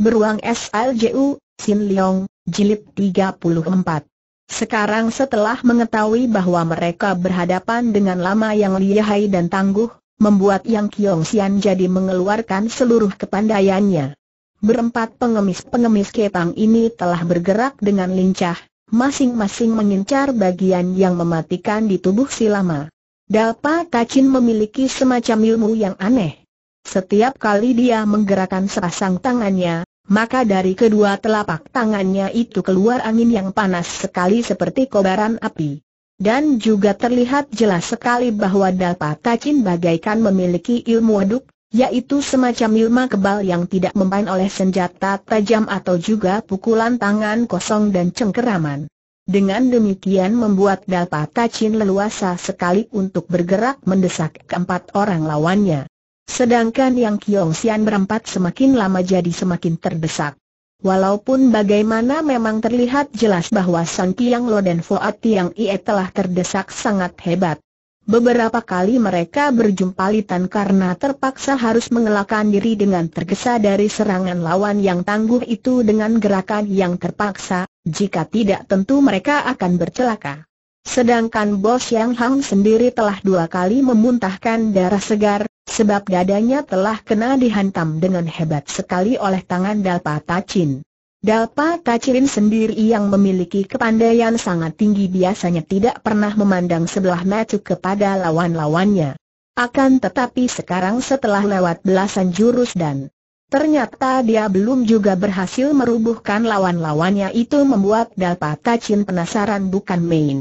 Beruang SLJU, Sin Leong, Jilid 34 Sekarang setelah mengetahui bahwa mereka berhadapan dengan lama yang lihai dan tangguh, membuat Yang Kiong Sian jadi mengeluarkan seluruh kepandaiannya. Berempat pengemis-pengemis kepang ini telah bergerak dengan lincah, masing-masing mengincar bagian yang mematikan di tubuh si lama. Dalpa Kacin memiliki semacam ilmu yang aneh. Setiap kali dia menggerakkan serasang tangannya, maka dari kedua telapak tangannya itu keluar angin yang panas sekali seperti kobaran api. Dan juga terlihat jelas sekali bahwa Tachin bagaikan memiliki ilmu aduk, yaitu semacam ilmu kebal yang tidak mempan oleh senjata tajam atau juga pukulan tangan kosong dan cengkeraman. Dengan demikian membuat Tachin leluasa sekali untuk bergerak mendesak keempat orang lawannya. Sedangkan yang Kiong Sian berempat semakin lama jadi semakin terdesak. Walaupun bagaimana memang terlihat jelas bahwa sang Kiang Lo dan Fuat Tiang Ie telah terdesak sangat hebat. Beberapa kali mereka berjumpa litan karena terpaksa harus mengelakkan diri dengan tergesa dari serangan lawan yang tangguh itu dengan gerakan yang terpaksa, jika tidak tentu mereka akan bercelaka. Sedangkan bos Yang Hang sendiri telah dua kali memuntahkan darah segar, sebab dadanya telah kena dihantam dengan hebat sekali oleh tangan Dalpa Tachin. Dalpa Tachin sendiri yang memiliki kepandaian sangat tinggi biasanya tidak pernah memandang sebelah mata kepada lawan-lawannya. Akan tetapi sekarang setelah lewat belasan jurus dan ternyata dia belum juga berhasil merubuhkan lawan-lawannya itu membuat Dalpa Tachin penasaran bukan main.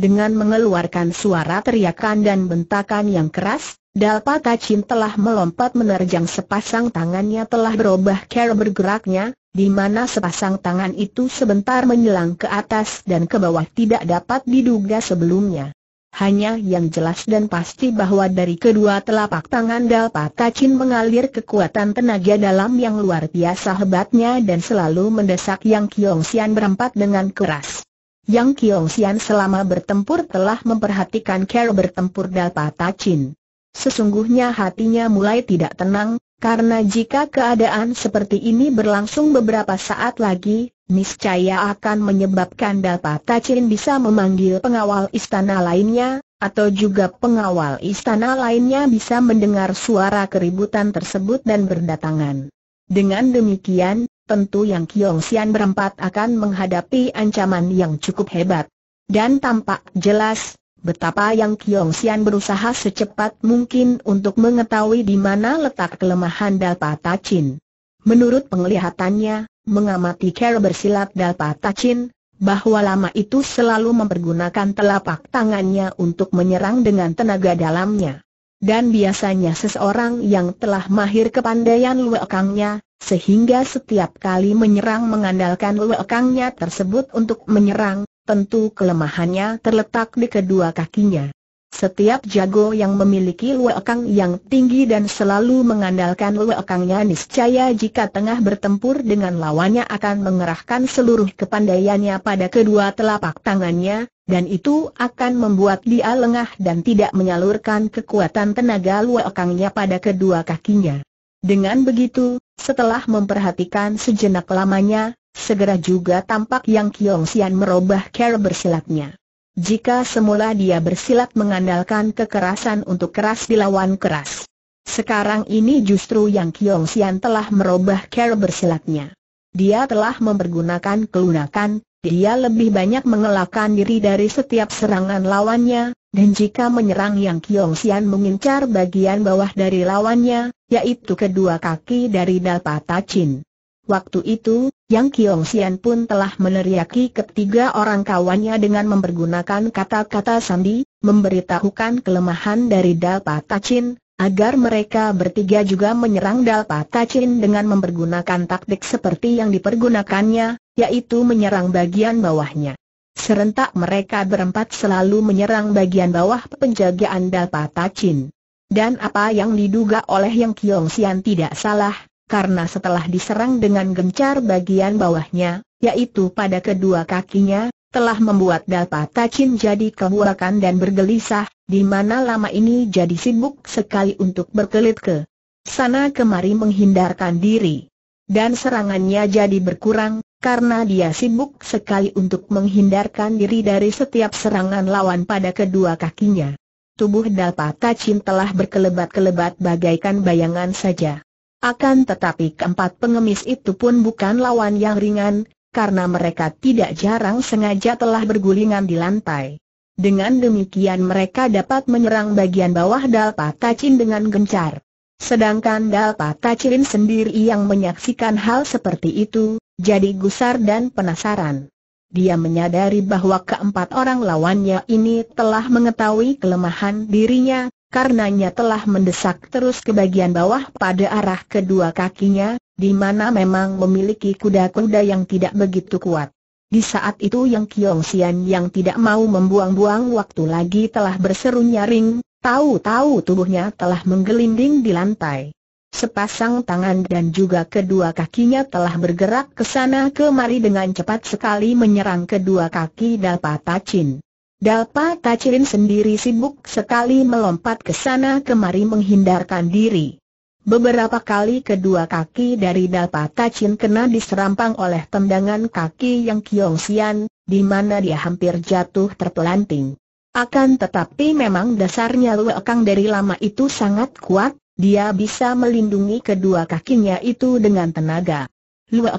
Dengan mengeluarkan suara teriakan dan bentakan yang keras, Dalpa Tachin telah melompat menerjang sepasang tangannya telah berubah cara bergeraknya, di mana sepasang tangan itu sebentar menyelang ke atas dan ke bawah tidak dapat diduga sebelumnya. Hanya yang jelas dan pasti bahwa dari kedua telapak tangan Dalpa Tachin mengalir kekuatan tenaga dalam yang luar biasa hebatnya dan selalu mendesak Yang Kiong Kyung-sian berempat dengan keras. Yang Kiong Kyung-sian selama bertempur telah memperhatikan cara bertempur Dalpa Tachin. Sesungguhnya hatinya mulai tidak tenang, karena jika keadaan seperti ini berlangsung beberapa saat lagi, niscaya akan menyebabkan Dapa Tachin bisa memanggil pengawal istana lainnya, atau juga pengawal istana lainnya bisa mendengar suara keributan tersebut dan berdatangan. Dengan demikian, tentu Yang Kiong Sian berempat akan menghadapi ancaman yang cukup hebat. Dan tampak jelas, Betapa Yang Kiong Sian berusaha secepat mungkin untuk mengetahui di mana letak kelemahan Dalpa Tachin. Menurut penglihatannya, mengamati cara bersilat Dalpa Tachin, bahwa lama itu selalu mempergunakan telapak tangannya untuk menyerang dengan tenaga dalamnya. Dan biasanya seseorang yang telah mahir kepandaian luekangnya, sehingga setiap kali menyerang mengandalkan luekangnya tersebut untuk menyerang, tentu kelemahannya terletak di kedua kakinya. Setiap jago yang memiliki luakang yang tinggi dan selalu mengandalkan luakangnya niscaya jika tengah bertempur dengan lawannya akan mengerahkan seluruh kepandaiannya pada kedua telapak tangannya, dan itu akan membuat dia lengah dan tidak menyalurkan kekuatan tenaga luakangnya pada kedua kakinya. Dengan begitu, setelah memperhatikan sejenak lamanya, Segera juga tampak Yang Kiong Sian merubah cara bersilatnya. Jika semula dia bersilat mengandalkan kekerasan untuk keras dilawan keras. Sekarang ini justru Yang Kiong Sian telah merubah cara bersilatnya. Dia telah mempergunakan kelunakan, dia lebih banyak mengelakkan diri dari setiap serangan lawannya, dan jika menyerang Yang Kiong Sian mengincar bagian bawah dari lawannya, yaitu kedua kaki dari Dalpata Chin. Waktu itu, Yang Kiong Sian pun telah meneriaki ketiga orang kawannya dengan mempergunakan kata-kata sandi, memberitahukan kelemahan dari Dalpa Tachin, agar mereka bertiga juga menyerang Dalpa Tachin dengan mempergunakan taktik seperti yang dipergunakannya, yaitu menyerang bagian bawahnya. Serentak mereka berempat selalu menyerang bagian bawah penjagaan Dalpa Tachin. Dan apa yang diduga oleh Yang Kiong Sian tidak salah, karena setelah diserang dengan gencar bagian bawahnya, yaitu pada kedua kakinya, telah membuat Dalpa Tachin jadi kehuakan dan bergelisah, di mana lama ini jadi sibuk sekali untuk berkelit ke sana kemari menghindarkan diri. Dan serangannya jadi berkurang, karena dia sibuk sekali untuk menghindarkan diri dari setiap serangan lawan pada kedua kakinya. Tubuh Dalpata Tachin telah berkelebat-kelebat bagaikan bayangan saja. Akan tetapi keempat pengemis itu pun bukan lawan yang ringan, karena mereka tidak jarang sengaja telah bergulingan di lantai. Dengan demikian mereka dapat menyerang bagian bawah Dalpa Tachin dengan gencar. Sedangkan Dalpa Tacin sendiri yang menyaksikan hal seperti itu, jadi gusar dan penasaran. Dia menyadari bahwa keempat orang lawannya ini telah mengetahui kelemahan dirinya, karenanya telah mendesak terus ke bagian bawah pada arah kedua kakinya, di mana memang memiliki kuda-kuda yang tidak begitu kuat. Di saat itu yang Kiong Sian yang tidak mau membuang-buang waktu lagi telah berseru nyaring, tahu-tahu tubuhnya telah menggelinding di lantai. Sepasang tangan dan juga kedua kakinya telah bergerak ke sana kemari dengan cepat sekali menyerang kedua kaki Tachin. Dalpa Tachirin sendiri sibuk sekali melompat ke sana kemari menghindarkan diri. Beberapa kali kedua kaki dari Dalpa Tachin kena diserampang oleh tendangan kaki yang Kiong Sian, di mana dia hampir jatuh terpelanting. Akan tetapi memang dasarnya Kang dari lama itu sangat kuat, dia bisa melindungi kedua kakinya itu dengan tenaga.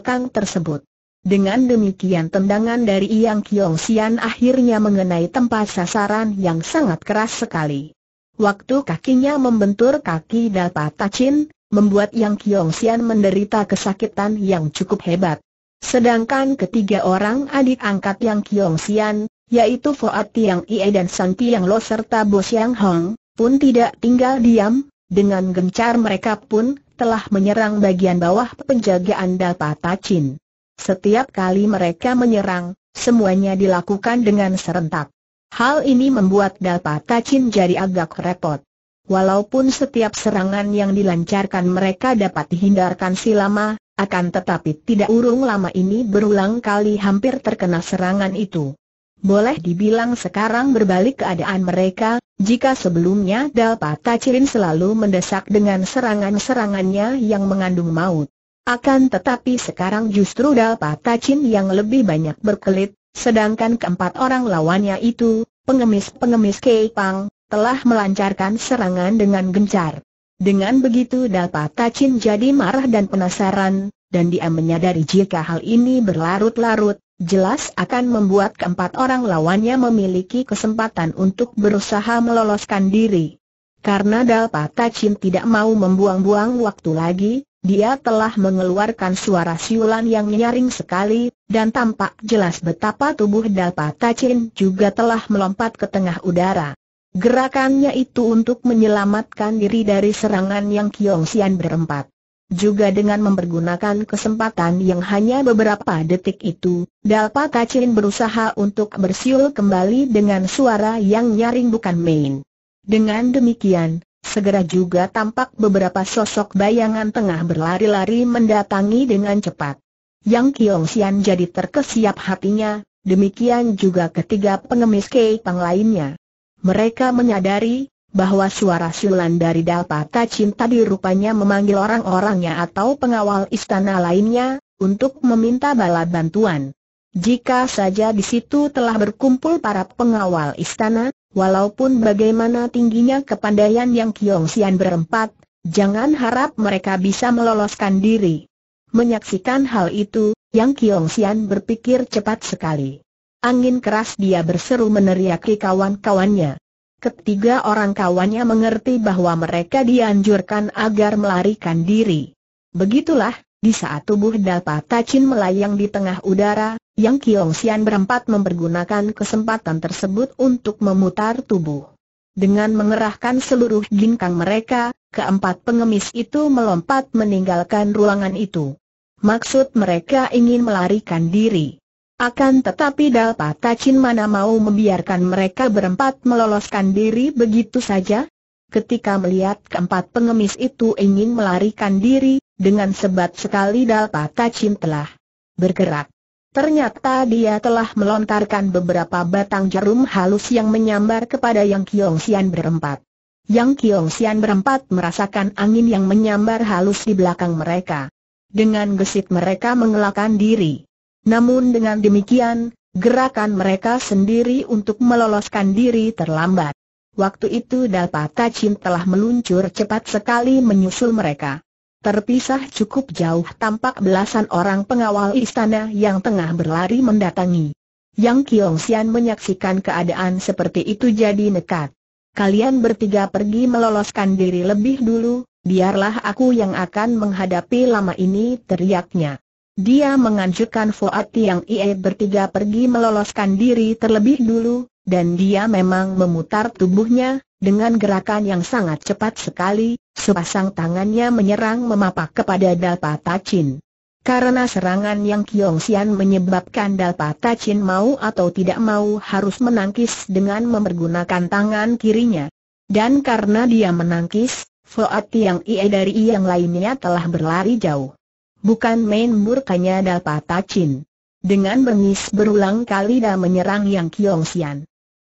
Kang tersebut dengan demikian tendangan dari Yang Kiong Sian akhirnya mengenai tempat sasaran yang sangat keras sekali. Waktu kakinya membentur kaki Dalpa Tachin, membuat Yang Kiong Sian menderita kesakitan yang cukup hebat. Sedangkan ketiga orang adik angkat Yang Kiong Sian, yaitu Fuad Tiang Ie dan San Tiang Lo serta Bo Yang Hong, pun tidak tinggal diam, dengan gencar mereka pun telah menyerang bagian bawah penjagaan Dalpa Tachin. Setiap kali mereka menyerang, semuanya dilakukan dengan serentak. Hal ini membuat Dapa Tachin jadi agak repot. Walaupun setiap serangan yang dilancarkan mereka dapat dihindarkan si lama, akan tetapi tidak urung lama ini berulang kali hampir terkena serangan itu. Boleh dibilang sekarang berbalik keadaan mereka, jika sebelumnya Dapa Tachin selalu mendesak dengan serangan-serangannya yang mengandung maut. Akan tetapi sekarang justru dapat Tachin yang lebih banyak berkelit, sedangkan keempat orang lawannya itu, pengemis-pengemis Keipang, telah melancarkan serangan dengan gencar. Dengan begitu dapat Tachin jadi marah dan penasaran, dan dia menyadari jika hal ini berlarut-larut, jelas akan membuat keempat orang lawannya memiliki kesempatan untuk berusaha meloloskan diri. Karena Dalpa Tachin tidak mau membuang-buang waktu lagi, dia telah mengeluarkan suara siulan yang nyaring sekali, dan tampak jelas betapa tubuh Dalpa Tachin juga telah melompat ke tengah udara. Gerakannya itu untuk menyelamatkan diri dari serangan yang Kiong Sian berempat. Juga dengan mempergunakan kesempatan yang hanya beberapa detik itu, Dalpa Tachin berusaha untuk bersiul kembali dengan suara yang nyaring bukan main. Dengan demikian, Segera juga tampak beberapa sosok bayangan tengah berlari-lari mendatangi dengan cepat. Yang Kiong Sian jadi terkesiap hatinya, demikian juga ketiga pengemis Pang lainnya. Mereka menyadari, bahwa suara siulan dari Dalpata Cinta dirupanya memanggil orang-orangnya atau pengawal istana lainnya, untuk meminta bala bantuan. Jika saja di situ telah berkumpul para pengawal istana, Walaupun bagaimana tingginya kepandaian yang Kiong Sian berempat, jangan harap mereka bisa meloloskan diri. Menyaksikan hal itu, Yang Kiong Sian berpikir cepat sekali. Angin keras dia berseru meneriaki kawan-kawannya. Ketiga orang kawannya mengerti bahwa mereka dianjurkan agar melarikan diri. Begitulah, di saat tubuh Dalpa Tachin melayang di tengah udara, Yang Kiong Sian berempat mempergunakan kesempatan tersebut untuk memutar tubuh. Dengan mengerahkan seluruh ginkang mereka, keempat pengemis itu melompat meninggalkan ruangan itu. Maksud mereka ingin melarikan diri. Akan tetapi Dalpa Tachin mana mau membiarkan mereka berempat meloloskan diri begitu saja? Ketika melihat keempat pengemis itu ingin melarikan diri, dengan sebat sekali Dalpa Kacim telah bergerak. Ternyata dia telah melontarkan beberapa batang jarum halus yang menyambar kepada Yang Kiong Sian berempat. Yang Kiong Sian berempat merasakan angin yang menyambar halus di belakang mereka. Dengan gesit mereka mengelakkan diri. Namun dengan demikian, gerakan mereka sendiri untuk meloloskan diri terlambat. Waktu itu Dalpa Tachin telah meluncur cepat sekali menyusul mereka. Terpisah cukup jauh tampak belasan orang pengawal istana yang tengah berlari mendatangi. Yang Kiong Sian menyaksikan keadaan seperti itu jadi nekat. Kalian bertiga pergi meloloskan diri lebih dulu, biarlah aku yang akan menghadapi lama ini teriaknya. Dia menganjurkan Fuat yang ia bertiga pergi meloloskan diri terlebih dulu, dan dia memang memutar tubuhnya, dengan gerakan yang sangat cepat sekali, sepasang tangannya menyerang memapak kepada Dalpa Tachin. Karena serangan yang Kiong Sian menyebabkan Dalpa Tachin mau atau tidak mau harus menangkis dengan mempergunakan tangan kirinya. Dan karena dia menangkis, Foat yang ia dari yang lainnya telah berlari jauh. Bukan main murkanya Dalpa Tachin. Dengan bengis berulang kali dan menyerang Yang Kiong Sian.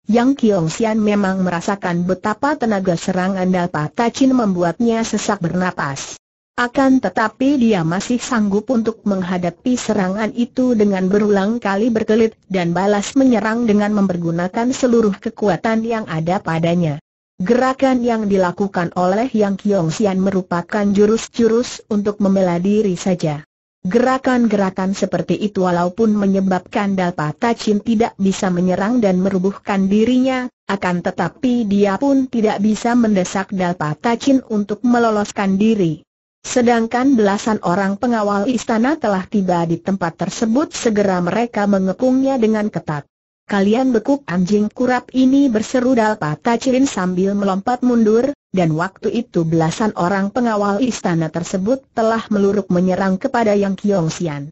Yang Kiong Sian memang merasakan betapa tenaga serangan Dalpa Tacin membuatnya sesak bernapas. Akan tetapi dia masih sanggup untuk menghadapi serangan itu dengan berulang kali berkelit dan balas menyerang dengan mempergunakan seluruh kekuatan yang ada padanya. Gerakan yang dilakukan oleh Yang Kiong Sian merupakan jurus-jurus untuk membela diri saja. Gerakan-gerakan seperti itu walaupun menyebabkan Dalpa Tachin tidak bisa menyerang dan merubuhkan dirinya, akan tetapi dia pun tidak bisa mendesak Dalpa Tachin untuk meloloskan diri. Sedangkan belasan orang pengawal istana telah tiba di tempat tersebut segera mereka mengepungnya dengan ketat. Kalian bekuk anjing kurap ini berseru Dalpa Tachirin sambil melompat mundur, dan waktu itu belasan orang pengawal istana tersebut telah meluruk menyerang kepada Yang Kiong Kyung-sian.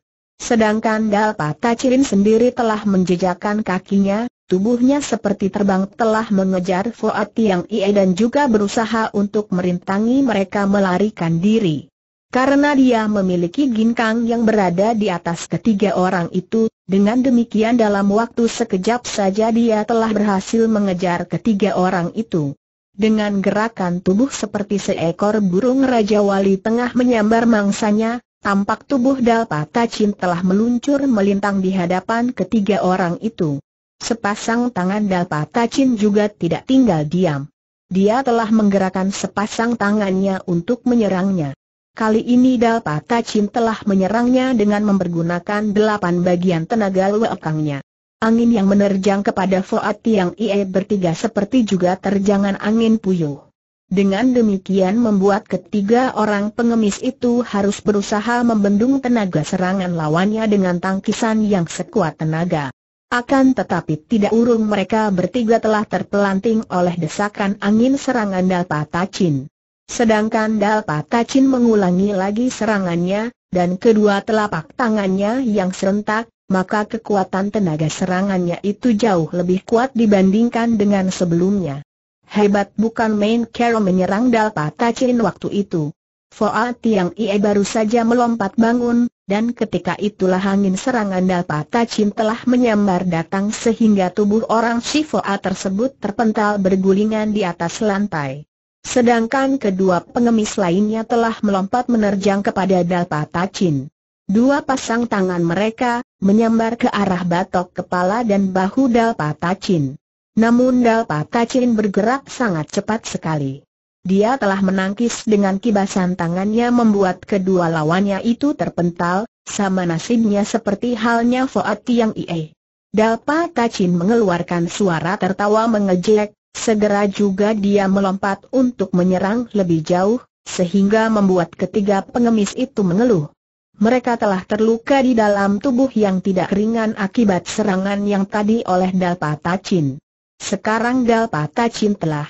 Sedangkan Dalpa Tachirin sendiri telah menjejakkan kakinya, tubuhnya seperti terbang telah mengejar Fuad Tiang Ie dan juga berusaha untuk merintangi mereka melarikan diri. Karena dia memiliki ginkang yang berada di atas ketiga orang itu, dengan demikian dalam waktu sekejap saja dia telah berhasil mengejar ketiga orang itu. Dengan gerakan tubuh seperti seekor burung Raja Wali tengah menyambar mangsanya, tampak tubuh Dalpa Tachin telah meluncur melintang di hadapan ketiga orang itu. Sepasang tangan Dalpa Tachin juga tidak tinggal diam. Dia telah menggerakkan sepasang tangannya untuk menyerangnya. Kali ini Dalpa Chin telah menyerangnya dengan mempergunakan delapan bagian tenaga luekangnya. Angin yang menerjang kepada Foat Tiang Ie bertiga seperti juga terjangan angin puyuh. Dengan demikian membuat ketiga orang pengemis itu harus berusaha membendung tenaga serangan lawannya dengan tangkisan yang sekuat tenaga. Akan tetapi tidak urung mereka bertiga telah terpelanting oleh desakan angin serangan Dalpa Chin. Sedangkan Tachin mengulangi lagi serangannya, dan kedua telapak tangannya yang serentak, maka kekuatan tenaga serangannya itu jauh lebih kuat dibandingkan dengan sebelumnya. Hebat bukan main Carol menyerang Tachin waktu itu. Foa Tiang Ie baru saja melompat bangun, dan ketika itulah angin serangan Tachin telah menyambar datang sehingga tubuh orang si Foa tersebut terpental bergulingan di atas lantai. Sedangkan kedua pengemis lainnya telah melompat menerjang kepada Dalpa Tacin. Dua pasang tangan mereka, menyambar ke arah batok kepala dan bahu Dalpa Tacin. Namun Dalpa Tacin bergerak sangat cepat sekali. Dia telah menangkis dengan kibasan tangannya membuat kedua lawannya itu terpental, sama nasibnya seperti halnya Foati yang Ie. Dalpa Tacin mengeluarkan suara tertawa mengejek, Segera juga dia melompat untuk menyerang lebih jauh, sehingga membuat ketiga pengemis itu mengeluh. Mereka telah terluka di dalam tubuh yang tidak ringan akibat serangan yang tadi oleh Dalpa Tachin. Sekarang Dalpa Tachin telah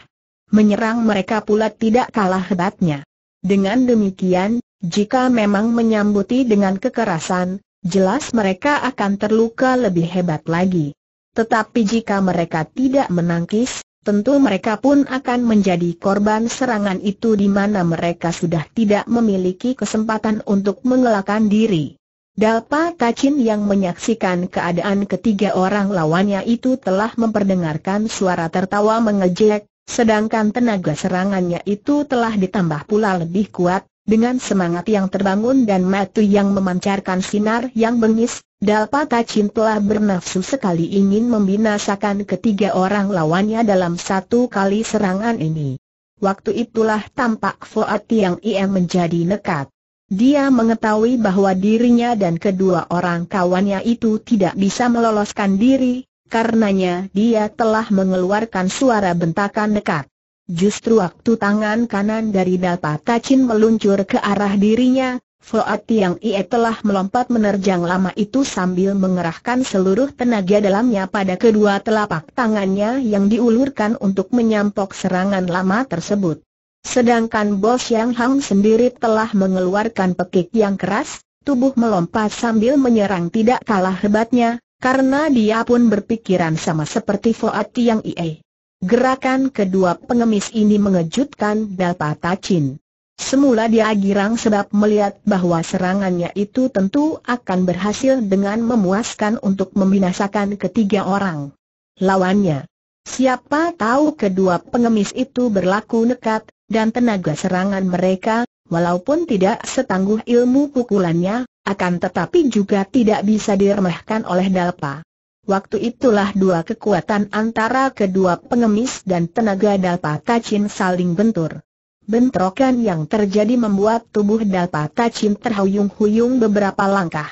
menyerang mereka pula tidak kalah hebatnya. Dengan demikian, jika memang menyambuti dengan kekerasan, jelas mereka akan terluka lebih hebat lagi. Tetapi jika mereka tidak menangkis, tentu mereka pun akan menjadi korban serangan itu di mana mereka sudah tidak memiliki kesempatan untuk mengelakkan diri. Dalpa Tachin yang menyaksikan keadaan ketiga orang lawannya itu telah memperdengarkan suara tertawa mengejek, sedangkan tenaga serangannya itu telah ditambah pula lebih kuat, dengan semangat yang terbangun dan mata yang memancarkan sinar yang bengis, Dalpata Chin telah bernafsu sekali ingin membinasakan ketiga orang lawannya dalam satu kali serangan ini. Waktu itulah tampak Fuad yang Ia menjadi nekat. Dia mengetahui bahwa dirinya dan kedua orang kawannya itu tidak bisa meloloskan diri, karenanya dia telah mengeluarkan suara bentakan nekat. Justru waktu tangan kanan dari Dapata meluncur ke arah dirinya, Fuad yang Ie telah melompat menerjang lama itu sambil mengerahkan seluruh tenaga dalamnya pada kedua telapak tangannya yang diulurkan untuk menyampok serangan lama tersebut. Sedangkan Bos Yang Hang sendiri telah mengeluarkan pekik yang keras, tubuh melompat sambil menyerang tidak kalah hebatnya, karena dia pun berpikiran sama seperti Fuad yang Ie. Gerakan kedua pengemis ini mengejutkan Dalpa Tachin. Semula dia girang sebab melihat bahwa serangannya itu tentu akan berhasil dengan memuaskan untuk membinasakan ketiga orang. Lawannya. Siapa tahu kedua pengemis itu berlaku nekat, dan tenaga serangan mereka, walaupun tidak setangguh ilmu pukulannya, akan tetapi juga tidak bisa diremehkan oleh Dalpa. Waktu itulah dua kekuatan antara kedua pengemis dan tenaga dalpa Tachin saling bentur. Bentrokan yang terjadi membuat tubuh dalpa Tachin terhuyung-huyung beberapa langkah.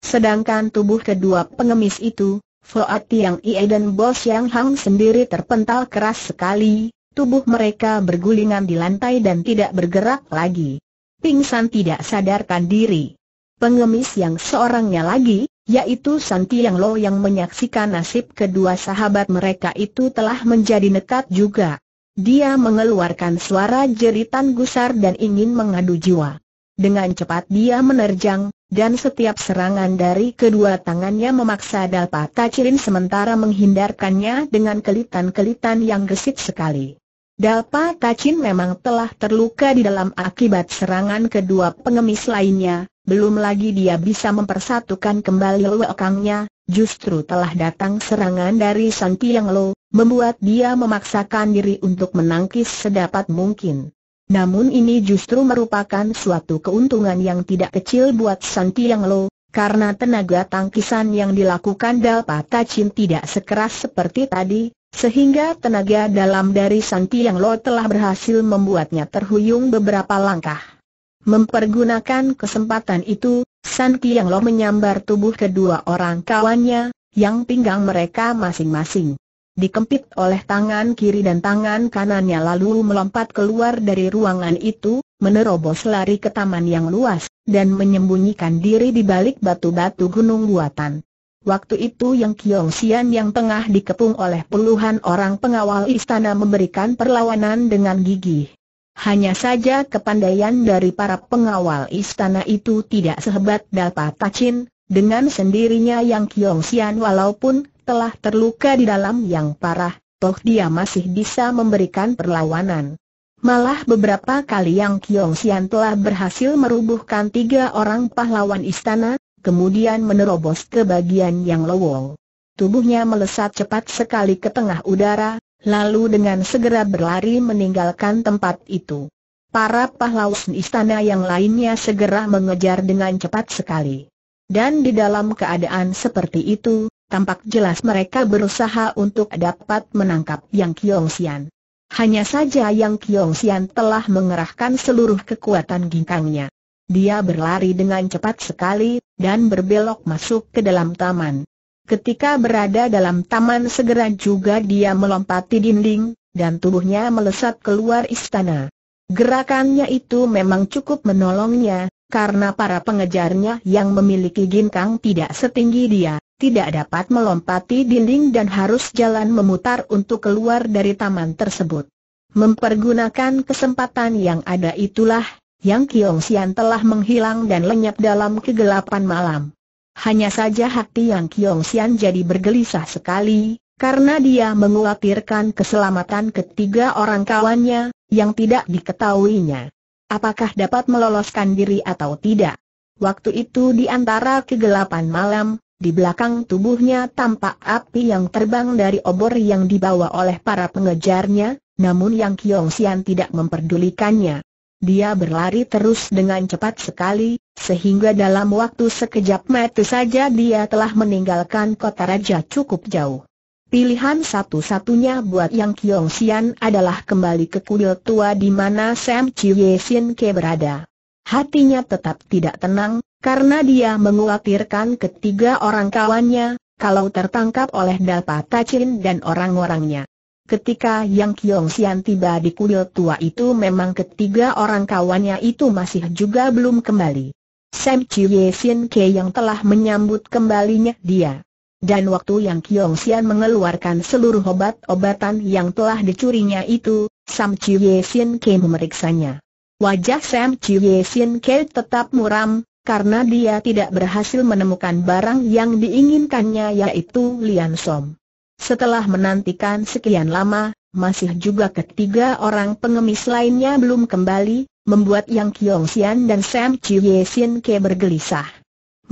Sedangkan tubuh kedua pengemis itu, Foati yang Ie dan Bos Yang Hang sendiri terpental keras sekali, tubuh mereka bergulingan di lantai dan tidak bergerak lagi. Pingsan tidak sadarkan diri. Pengemis yang seorangnya lagi, yaitu Santi Tiang Lo yang menyaksikan nasib kedua sahabat mereka itu telah menjadi nekat juga. Dia mengeluarkan suara jeritan gusar dan ingin mengadu jiwa. Dengan cepat dia menerjang, dan setiap serangan dari kedua tangannya memaksa Dalpata Cirin sementara menghindarkannya dengan kelitan-kelitan yang gesit sekali. Dalpa Tacin memang telah terluka di dalam akibat serangan kedua pengemis lainnya, belum lagi dia bisa mempersatukan kembali lekangnya, justru telah datang serangan dari Sang Piang Lo, membuat dia memaksakan diri untuk menangkis sedapat mungkin. Namun ini justru merupakan suatu keuntungan yang tidak kecil buat Sang Piang Lo, karena tenaga tangkisan yang dilakukan Dalpata Chin tidak sekeras seperti tadi, sehingga tenaga dalam dari Sang Piang Lo telah berhasil membuatnya terhuyung beberapa langkah. Mempergunakan kesempatan itu, San Kiang Lo menyambar tubuh kedua orang kawannya, yang pinggang mereka masing-masing. Dikempit oleh tangan kiri dan tangan kanannya lalu melompat keluar dari ruangan itu, menerobos lari ke taman yang luas, dan menyembunyikan diri di balik batu-batu gunung buatan. Waktu itu yang Kiong sian yang tengah dikepung oleh puluhan orang pengawal istana memberikan perlawanan dengan gigih. Hanya saja kepandaian dari para pengawal istana itu tidak sehebat Dalpa Tacin, dengan sendirinya Yang Kiong Sian walaupun telah terluka di dalam yang parah, toh dia masih bisa memberikan perlawanan. Malah beberapa kali Yang Kiong Sian telah berhasil merubuhkan tiga orang pahlawan istana, kemudian menerobos ke bagian Yang Lowong. Tubuhnya melesat cepat sekali ke tengah udara, lalu dengan segera berlari meninggalkan tempat itu. Para pahlawan istana yang lainnya segera mengejar dengan cepat sekali. Dan di dalam keadaan seperti itu, tampak jelas mereka berusaha untuk dapat menangkap Yang Kiongsian. Hanya saja Yang Kiongsian telah mengerahkan seluruh kekuatan ginkangnya. Dia berlari dengan cepat sekali, dan berbelok masuk ke dalam taman. Ketika berada dalam taman segera juga dia melompati dinding, dan tubuhnya melesat keluar istana. Gerakannya itu memang cukup menolongnya, karena para pengejarnya yang memiliki ginkang tidak setinggi dia, tidak dapat melompati dinding dan harus jalan memutar untuk keluar dari taman tersebut. Mempergunakan kesempatan yang ada itulah, yang Kiong Sian telah menghilang dan lenyap dalam kegelapan malam. Hanya saja hati Yang Kiong Sian jadi bergelisah sekali, karena dia mengkhawatirkan keselamatan ketiga orang kawannya, yang tidak diketahuinya. Apakah dapat meloloskan diri atau tidak? Waktu itu di antara kegelapan malam, di belakang tubuhnya tampak api yang terbang dari obor yang dibawa oleh para pengejarnya, namun Yang Kiong Sian tidak memperdulikannya. Dia berlari terus dengan cepat sekali, sehingga dalam waktu sekejap mata saja dia telah meninggalkan kota raja cukup jauh. Pilihan satu-satunya buat Yang Kiong Sian adalah kembali ke kuil tua di mana Sam Chie Sin Ke berada. Hatinya tetap tidak tenang, karena dia mengkhawatirkan ketiga orang kawannya, kalau tertangkap oleh Dapa Tachin dan orang-orangnya. Ketika Yang Kiong Sian tiba di kuil tua itu memang ketiga orang kawannya itu masih juga belum kembali. Sam Chie Sin Ke yang telah menyambut kembalinya dia. Dan waktu yang Kiong Sian mengeluarkan seluruh obat-obatan yang telah dicurinya itu, Sam Chie Sin Ke memeriksanya. Wajah Sam Chie Sin Ke tetap muram, karena dia tidak berhasil menemukan barang yang diinginkannya yaitu Lian Som. Setelah menantikan sekian lama, masih juga ketiga orang pengemis lainnya belum kembali, membuat Yang Kiong sian dan Sam Chiu Sin Ke bergelisah.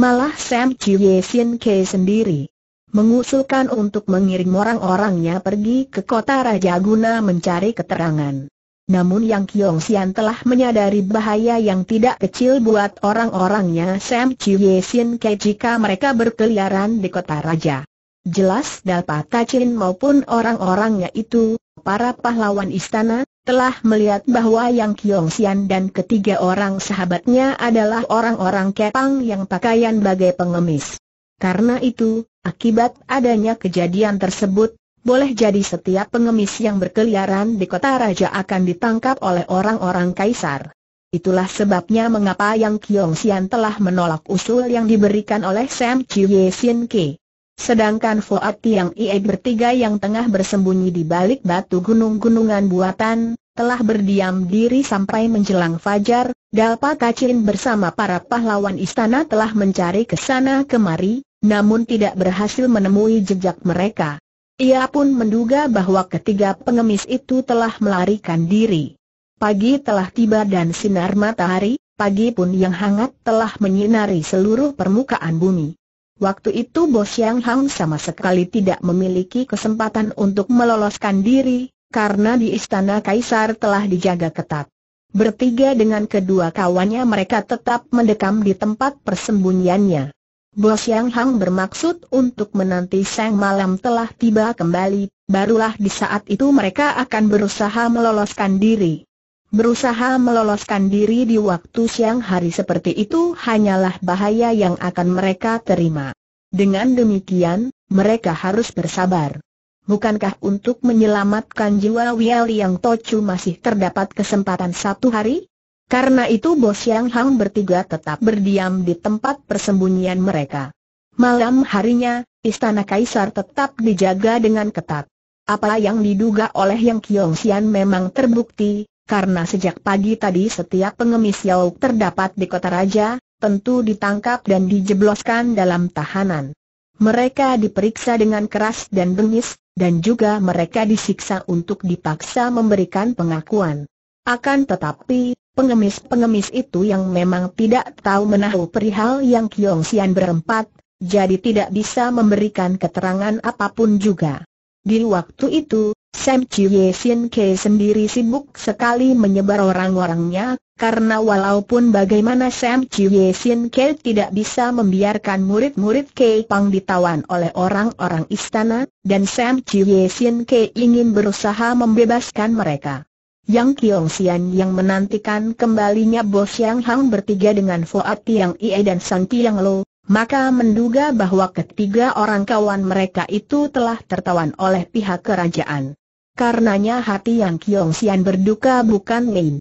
Malah Sam Chiu Sin Ke sendiri mengusulkan untuk mengirim orang-orangnya pergi ke kota Raja guna mencari keterangan. Namun Yang Kiong sian telah menyadari bahaya yang tidak kecil buat orang-orangnya Sam Chiu Sin Ke jika mereka berkeliaran di kota Raja. Jelas Dalpa Tachin maupun orang-orangnya itu, para pahlawan istana, telah melihat bahwa Yang Kiong Sian dan ketiga orang sahabatnya adalah orang-orang kepang yang pakaian bagai pengemis. Karena itu, akibat adanya kejadian tersebut, boleh jadi setiap pengemis yang berkeliaran di kota raja akan ditangkap oleh orang-orang kaisar. Itulah sebabnya mengapa Yang Kiong Sian telah menolak usul yang diberikan oleh Sam Chiu Ye Sin Ke. Sedangkan Fuad Tiang Ie bertiga yang tengah bersembunyi di balik batu gunung-gunungan buatan, telah berdiam diri sampai menjelang fajar, Dalpa Kacin bersama para pahlawan istana telah mencari ke sana kemari, namun tidak berhasil menemui jejak mereka. Ia pun menduga bahwa ketiga pengemis itu telah melarikan diri. Pagi telah tiba dan sinar matahari, pagi pun yang hangat telah menyinari seluruh permukaan bumi. Waktu itu Bos Yang Hang sama sekali tidak memiliki kesempatan untuk meloloskan diri, karena di istana Kaisar telah dijaga ketat. Bertiga dengan kedua kawannya mereka tetap mendekam di tempat persembunyiannya. Bos Yang Hang bermaksud untuk menanti sang malam telah tiba kembali, barulah di saat itu mereka akan berusaha meloloskan diri. Berusaha meloloskan diri di waktu siang hari seperti itu hanyalah bahaya yang akan mereka terima. Dengan demikian, mereka harus bersabar. Bukankah untuk menyelamatkan jiwa Wiel yang Tocu masih terdapat kesempatan satu hari? Karena itu Bos Yang Hang bertiga tetap berdiam di tempat persembunyian mereka. Malam harinya, istana Kaisar tetap dijaga dengan ketat. Apa yang diduga oleh Yang Kiong Sian memang terbukti, karena sejak pagi tadi setiap pengemis yauk terdapat di kota raja, tentu ditangkap dan dijebloskan dalam tahanan. Mereka diperiksa dengan keras dan bengis, dan juga mereka disiksa untuk dipaksa memberikan pengakuan. Akan tetapi, pengemis-pengemis itu yang memang tidak tahu menahu perihal yang Kiong Sian berempat, jadi tidak bisa memberikan keterangan apapun juga. Di waktu itu, Sam Chie Sin Ke sendiri sibuk sekali menyebar orang-orangnya, karena walaupun bagaimana Sam Chie Sin Ke tidak bisa membiarkan murid-murid ke Pang ditawan oleh orang-orang istana, dan Sam Chie Sin Ke ingin berusaha membebaskan mereka. Yang Kiong Sian yang menantikan kembalinya Bos Yang Hang bertiga dengan Fuat Tiang Ie dan Sang Tiang Lo, maka menduga bahwa ketiga orang kawan mereka itu telah tertawan oleh pihak kerajaan. Karenanya hati yang Kiong Sian berduka bukan main.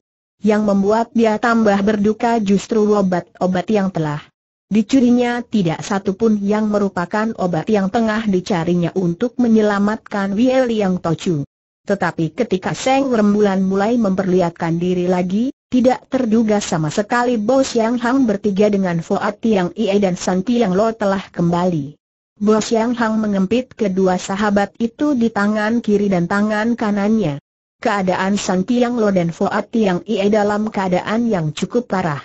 Yang membuat dia tambah berduka justru obat-obat yang telah dicurinya tidak satu pun yang merupakan obat yang tengah dicarinya untuk menyelamatkan Wei Liang Tochu. Tetapi ketika Seng Rembulan mulai memperlihatkan diri lagi, tidak terduga sama sekali Bos Yang Hang bertiga dengan Fuat Tiang Ie dan Santi Tiang Lo telah kembali. Bos Yang Hang mengempit kedua sahabat itu di tangan kiri dan tangan kanannya. Keadaan San Tiang Lo dan Foat Tiang Ie dalam keadaan yang cukup parah.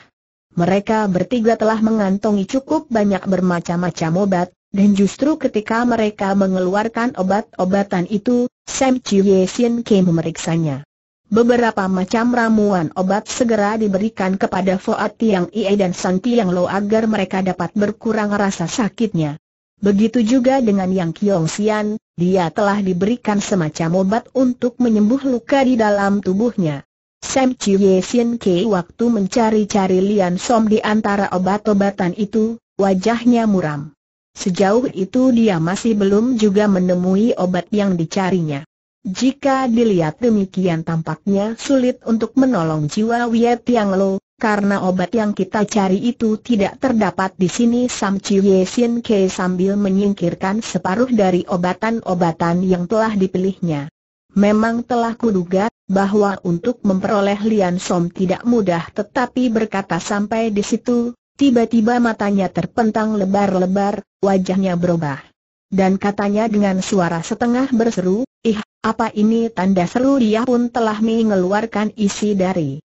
Mereka bertiga telah mengantongi cukup banyak bermacam-macam obat, dan justru ketika mereka mengeluarkan obat-obatan itu, Sam Ye Sin Ke memeriksanya. Beberapa macam ramuan obat segera diberikan kepada Foat Tiang Ie dan San Tiang Lo agar mereka dapat berkurang rasa sakitnya. Begitu juga dengan Yang Kiong Sian, dia telah diberikan semacam obat untuk menyembuh luka di dalam tubuhnya. Sam Ye Sin Ke waktu mencari-cari Lian Som di antara obat-obatan itu, wajahnya muram. Sejauh itu dia masih belum juga menemui obat yang dicarinya. Jika dilihat demikian tampaknya sulit untuk menolong jiwa Wiet Yang Lo, karena obat yang kita cari itu tidak terdapat di sini Sam Chiyue Sin Ke sambil menyingkirkan separuh dari obatan-obatan yang telah dipilihnya. Memang telah kuduga, bahwa untuk memperoleh Lian Som tidak mudah tetapi berkata sampai di situ, tiba-tiba matanya terpentang lebar-lebar, wajahnya berubah. Dan katanya dengan suara setengah berseru, ih, apa ini tanda seru dia pun telah mengeluarkan isi dari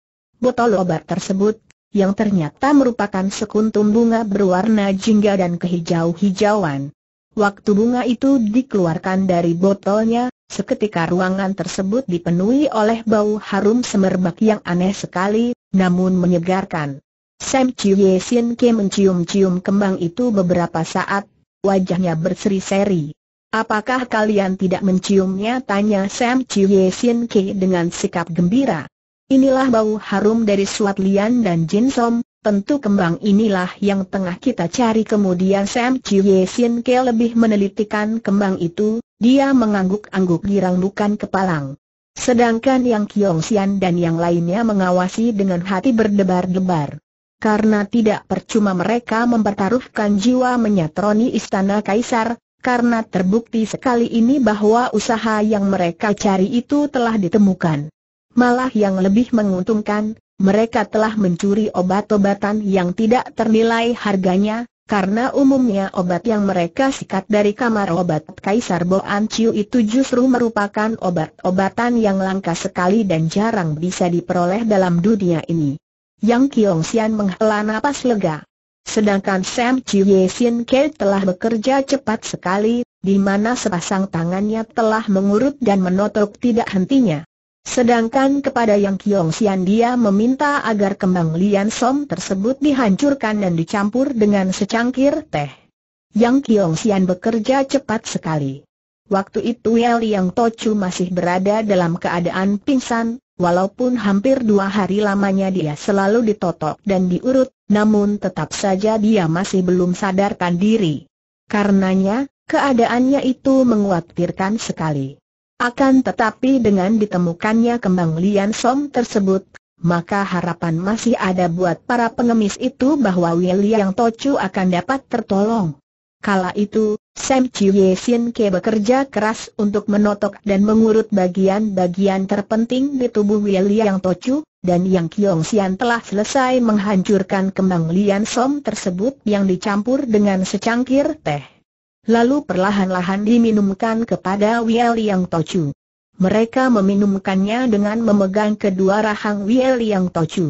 botol obat tersebut, yang ternyata merupakan sekuntum bunga berwarna jingga dan kehijau-hijauan. Waktu bunga itu dikeluarkan dari botolnya, seketika ruangan tersebut dipenuhi oleh bau harum semerbak yang aneh sekali, namun menyegarkan. Sam Chiu Sin Ke mencium-cium kembang itu beberapa saat, wajahnya berseri-seri. Apakah kalian tidak menciumnya? Tanya Sam Chiu Sin Ke dengan sikap gembira. Inilah bau harum dari suat lian dan jinsom, tentu kembang inilah yang tengah kita cari Kemudian Sam Ye Sin Ke lebih menelitikan kembang itu, dia mengangguk-angguk girang bukan kepalang Sedangkan yang Kiong Sian dan yang lainnya mengawasi dengan hati berdebar-debar Karena tidak percuma mereka mempertaruhkan jiwa menyatroni istana kaisar, karena terbukti sekali ini bahwa usaha yang mereka cari itu telah ditemukan Malah yang lebih menguntungkan, mereka telah mencuri obat-obatan yang tidak ternilai harganya, karena umumnya obat yang mereka sikat dari kamar obat Kaisar Boan Chiu itu justru merupakan obat-obatan yang langka sekali dan jarang bisa diperoleh dalam dunia ini. Yang Kiong Sian menghela napas lega. Sedangkan Sam Chiu Ye Sin Ke telah bekerja cepat sekali, di mana sepasang tangannya telah mengurut dan menotok tidak hentinya. Sedangkan kepada Yang Kiong Sian dia meminta agar kembang Lian Som tersebut dihancurkan dan dicampur dengan secangkir teh. Yang Kiong Sian bekerja cepat sekali. Waktu itu El Yang Tochu masih berada dalam keadaan pingsan, walaupun hampir dua hari lamanya dia selalu ditotok dan diurut, namun tetap saja dia masih belum sadarkan diri. Karenanya, keadaannya itu menguatirkan sekali. Akan tetapi dengan ditemukannya kembang lian som tersebut, maka harapan masih ada buat para pengemis itu bahwa William Tochu akan dapat tertolong. Kala itu, Sam Chiu Sin Ke bekerja keras untuk menotok dan mengurut bagian-bagian terpenting di tubuh William Tochu, dan Yang Kiong Sian telah selesai menghancurkan kembang lian som tersebut yang dicampur dengan secangkir teh lalu perlahan-lahan diminumkan kepada Wiel Yang Tochu. Mereka meminumkannya dengan memegang kedua rahang Wiel Yang Tochu.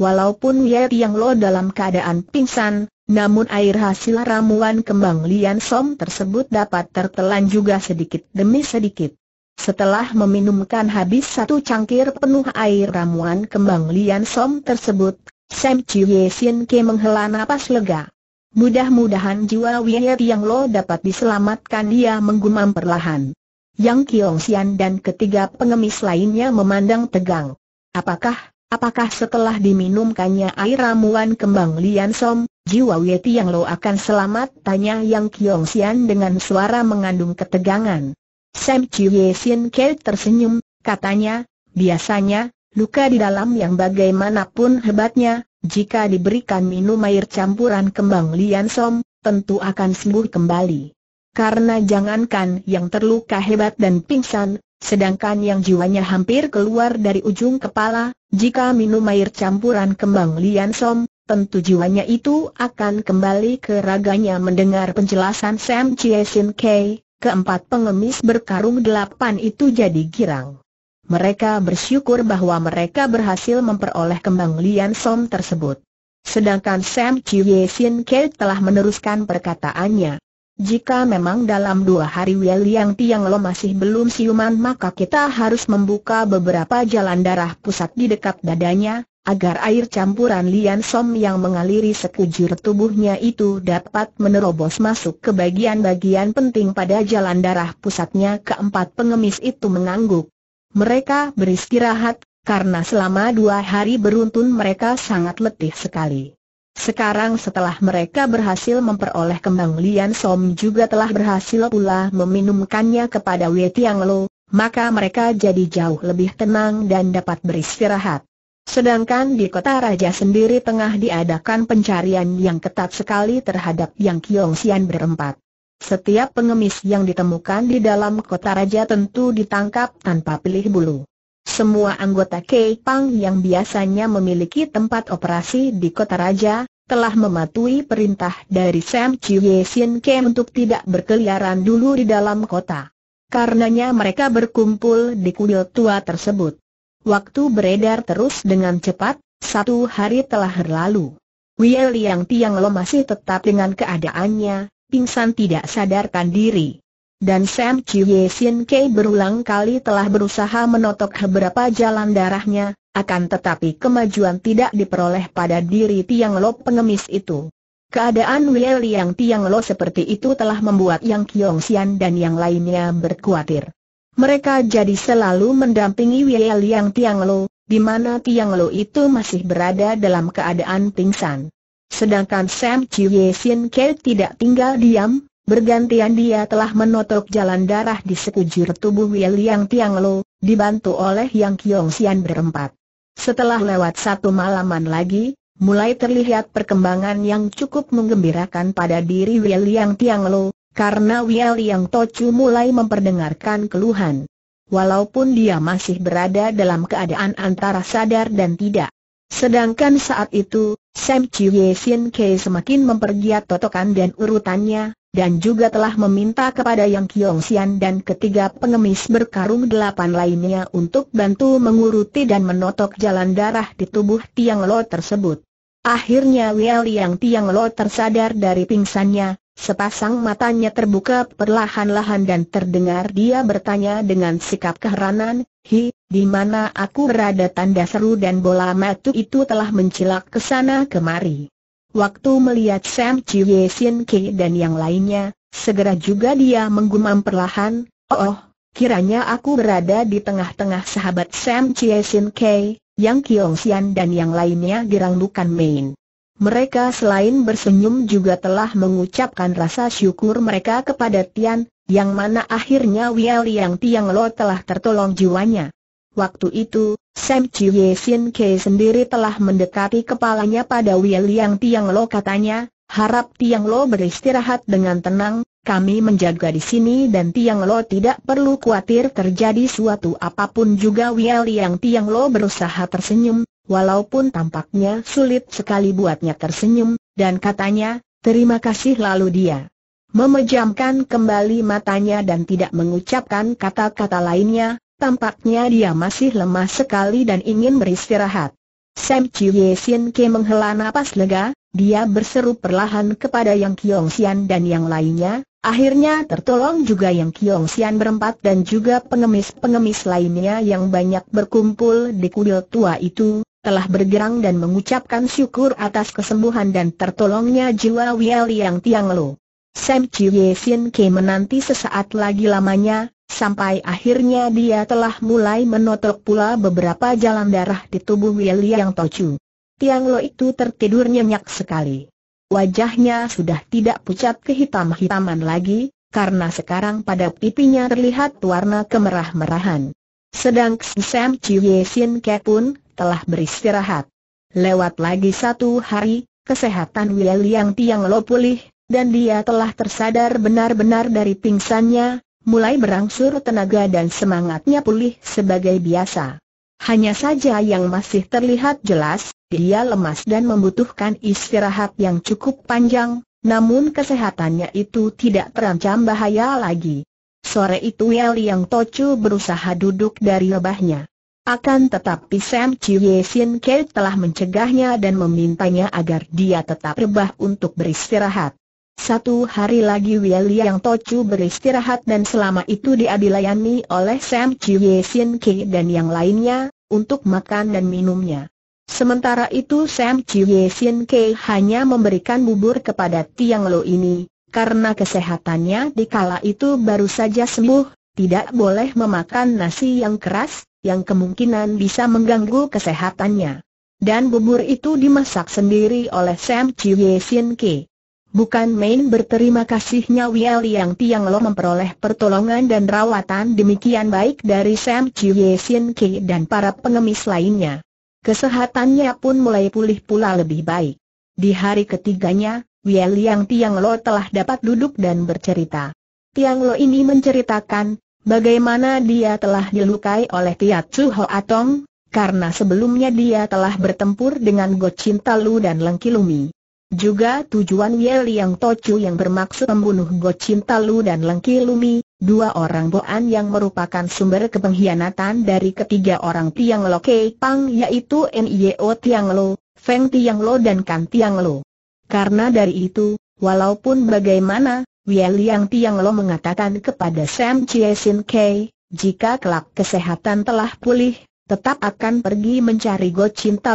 Walaupun Wiel Yang Lo dalam keadaan pingsan, namun air hasil ramuan kembang Lian Som tersebut dapat tertelan juga sedikit demi sedikit. Setelah meminumkan habis satu cangkir penuh air ramuan kembang Lian Som tersebut, Sam Chiu Ye Sin Ke menghela napas lega. Mudah-mudahan jiwa Wei yang Lo dapat diselamatkan dia menggumam perlahan. Yang Kiong Sian dan ketiga pengemis lainnya memandang tegang. Apakah, apakah setelah diminumkannya air ramuan kembang Lian Som, jiwa Wei yang Lo akan selamat? Tanya Yang Kiong Sian dengan suara mengandung ketegangan. Sam Chiu Ye Sin Ke tersenyum, katanya, biasanya, luka di dalam yang bagaimanapun hebatnya, jika diberikan minum air campuran kembang lian som, tentu akan sembuh kembali. Karena jangankan yang terluka hebat dan pingsan, sedangkan yang jiwanya hampir keluar dari ujung kepala, jika minum air campuran kembang lian som, tentu jiwanya itu akan kembali ke raganya mendengar penjelasan Sam Chiesin Kei, keempat pengemis berkarung delapan itu jadi girang mereka bersyukur bahwa mereka berhasil memperoleh kembang Lian Som tersebut. Sedangkan Sam Ye Sin Ke telah meneruskan perkataannya. Jika memang dalam dua hari William Tiang Lo masih belum siuman maka kita harus membuka beberapa jalan darah pusat di dekat dadanya, agar air campuran Lian Som yang mengaliri sekujur tubuhnya itu dapat menerobos masuk ke bagian-bagian penting pada jalan darah pusatnya keempat pengemis itu mengangguk. Mereka beristirahat, karena selama dua hari beruntun mereka sangat letih sekali. Sekarang setelah mereka berhasil memperoleh kembang Lian Som juga telah berhasil pula meminumkannya kepada Wei Tiang Lo, maka mereka jadi jauh lebih tenang dan dapat beristirahat. Sedangkan di kota raja sendiri tengah diadakan pencarian yang ketat sekali terhadap Yang Kiong Sian berempat. Setiap pengemis yang ditemukan di dalam kota raja tentu ditangkap tanpa pilih bulu. Semua anggota Kepang yang biasanya memiliki tempat operasi di kota raja, telah mematuhi perintah dari Sam Chiu Ye Sin Kem untuk tidak berkeliaran dulu di dalam kota. Karenanya mereka berkumpul di kuil tua tersebut. Waktu beredar terus dengan cepat, satu hari telah berlalu. Wei Liang Tiang Lo masih tetap dengan keadaannya, pingsan tidak sadarkan diri. Dan Sam Chie Sin Kei berulang kali telah berusaha menotok beberapa jalan darahnya, akan tetapi kemajuan tidak diperoleh pada diri Tiang Lo pengemis itu. Keadaan Wei Liang Tiang Lo seperti itu telah membuat Yang Kiong Sian dan yang lainnya berkhawatir. Mereka jadi selalu mendampingi Wei Liang Tiang Lo, di mana Tiang Lo itu masih berada dalam keadaan pingsan. Sedangkan Sam Ye Sin Ke tidak tinggal diam, bergantian dia telah menotok jalan darah di sekujur tubuh Wiliang Tiang Lo, dibantu oleh Yang Kiong Sian berempat. Setelah lewat satu malaman lagi, mulai terlihat perkembangan yang cukup menggembirakan pada diri Wiliang Tiang Lo, karena Wiliang Tochu mulai memperdengarkan keluhan. Walaupun dia masih berada dalam keadaan antara sadar dan tidak. Sedangkan saat itu, Sam Ye Sin Ke semakin mempergiat totokan dan urutannya, dan juga telah meminta kepada Yang Kiong Sian dan ketiga pengemis berkarung delapan lainnya untuk bantu menguruti dan menotok jalan darah di tubuh Tiang Lo tersebut. Akhirnya Wei Yang Tiang Lo tersadar dari pingsannya, sepasang matanya terbuka perlahan-lahan dan terdengar dia bertanya dengan sikap keheranan, Hi, di mana aku berada tanda seru dan bola matu itu telah mencilak ke sana kemari. Waktu melihat Sam Chie Sin Ki dan yang lainnya, segera juga dia menggumam perlahan, oh, oh, kiranya aku berada di tengah-tengah sahabat Sam Chie Sin Ki, yang Kiong Sian dan yang lainnya girang bukan main. Mereka selain bersenyum juga telah mengucapkan rasa syukur mereka kepada Tian yang mana akhirnya Wiel Yang Tiang Lo telah tertolong jiwanya. Waktu itu, Sam Chiu Ye Sin Ke sendiri telah mendekati kepalanya pada Wiel Yang Tiang Lo katanya, harap Tiang Lo beristirahat dengan tenang, kami menjaga di sini dan Tiang Lo tidak perlu khawatir terjadi suatu apapun juga Wiel yang Tiang Lo berusaha tersenyum, walaupun tampaknya sulit sekali buatnya tersenyum, dan katanya, terima kasih lalu dia Memejamkan kembali matanya dan tidak mengucapkan kata-kata lainnya, tampaknya dia masih lemah sekali dan ingin beristirahat. Sam Chiu Ye Sin Ke menghela napas lega, dia berseru perlahan kepada Yang Kiong Sian dan yang lainnya, akhirnya tertolong juga Yang Kiong Sian berempat dan juga pengemis-pengemis lainnya yang banyak berkumpul di kuil tua itu, telah bergerang dan mengucapkan syukur atas kesembuhan dan tertolongnya jiwa Wiel Yang Tiang Lo. Sam Chiu Ye Sin Ke menanti sesaat lagi lamanya, sampai akhirnya dia telah mulai menotok pula beberapa jalan darah di tubuh William Tochu. Tiang Lo itu tertidur nyenyak sekali. Wajahnya sudah tidak pucat kehitam-hitaman lagi, karena sekarang pada pipinya terlihat warna kemerah-merahan. Sedang Sam Chiu Ye Sin Ke pun telah beristirahat. Lewat lagi satu hari, kesehatan William Tiang Lo pulih, dan dia telah tersadar benar-benar dari pingsannya, mulai berangsur tenaga dan semangatnya pulih sebagai biasa. Hanya saja yang masih terlihat jelas, dia lemas dan membutuhkan istirahat yang cukup panjang, namun kesehatannya itu tidak terancam bahaya lagi. Sore itu Yel Yang Tocu berusaha duduk dari lebahnya. Akan tetapi Sam Ye Sin Ke telah mencegahnya dan memintanya agar dia tetap rebah untuk beristirahat. Satu hari lagi Yang tocu beristirahat dan selama itu dia dilayani oleh Sam Chiu Ye Sin Ki dan yang lainnya, untuk makan dan minumnya. Sementara itu Sam Chiu Ye Sin Ki hanya memberikan bubur kepada Tiang Lo ini, karena kesehatannya di kala itu baru saja sembuh, tidak boleh memakan nasi yang keras, yang kemungkinan bisa mengganggu kesehatannya. Dan bubur itu dimasak sendiri oleh Sam Chiu Ye Sin Ki. Bukan main berterima kasihnya Wiel Yang Tiang Lo memperoleh pertolongan dan rawatan demikian baik dari Sam Ye Sin Ki dan para pengemis lainnya. Kesehatannya pun mulai pulih pula lebih baik. Di hari ketiganya, Wiel Yang Tiang Lo telah dapat duduk dan bercerita. Tiang Lo ini menceritakan, bagaimana dia telah dilukai oleh Tiat Chu Atong, karena sebelumnya dia telah bertempur dengan Cinta Lu dan Lengkilumi. Juga tujuan Ye yang Tocu yang bermaksud membunuh Go Lu dan Lengki Lumi, dua orang Boan yang merupakan sumber kepengkhianatan dari ketiga orang Tiang Lo Kei Pang yaitu Nio Tiang Lo, Feng Tiang Lo dan Kan Tiang Lo. Karena dari itu, walaupun bagaimana, Ye Liang Tiang Lo mengatakan kepada Sam Chie Sin Kei, jika kelak kesehatan telah pulih, tetap akan pergi mencari Go